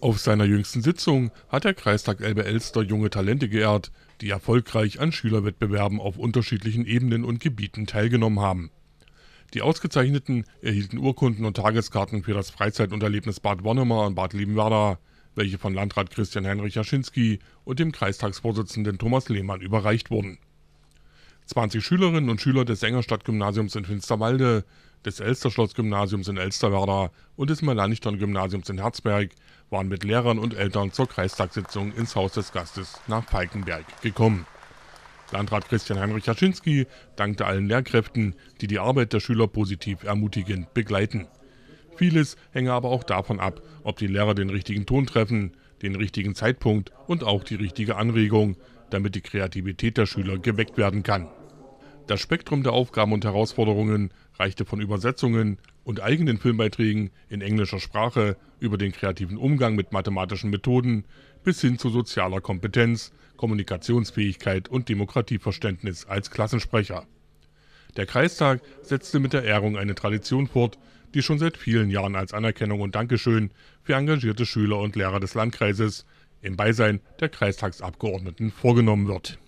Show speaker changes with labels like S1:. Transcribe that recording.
S1: Auf seiner jüngsten Sitzung hat der Kreistag Elbe-Elster junge Talente geehrt, die erfolgreich an Schülerwettbewerben auf unterschiedlichen Ebenen und Gebieten teilgenommen haben. Die Ausgezeichneten erhielten Urkunden und Tageskarten für das Freizeit- und Erlebnisbad Wonnemar und Bad Liebenwerda welche von Landrat Christian Heinrich Jaschinski und dem Kreistagsvorsitzenden Thomas Lehmann überreicht wurden. 20 Schülerinnen und Schüler des Engerstadt-Gymnasiums in Finsterwalde, des Elsterschloss-Gymnasiums in Elsterwerda und des Melanchthon-Gymnasiums in Herzberg waren mit Lehrern und Eltern zur Kreistagssitzung ins Haus des Gastes nach Falkenberg gekommen. Landrat Christian Heinrich Jaschinski dankte allen Lehrkräften, die die Arbeit der Schüler positiv ermutigend begleiten. Vieles hänge aber auch davon ab, ob die Lehrer den richtigen Ton treffen, den richtigen Zeitpunkt und auch die richtige Anregung, damit die Kreativität der Schüler geweckt werden kann. Das Spektrum der Aufgaben und Herausforderungen reichte von Übersetzungen und eigenen Filmbeiträgen in englischer Sprache über den kreativen Umgang mit mathematischen Methoden bis hin zu sozialer Kompetenz, Kommunikationsfähigkeit und Demokratieverständnis als Klassensprecher. Der Kreistag setzte mit der Ehrung eine Tradition fort, die schon seit vielen Jahren als Anerkennung und Dankeschön für engagierte Schüler und Lehrer des Landkreises im Beisein der Kreistagsabgeordneten vorgenommen wird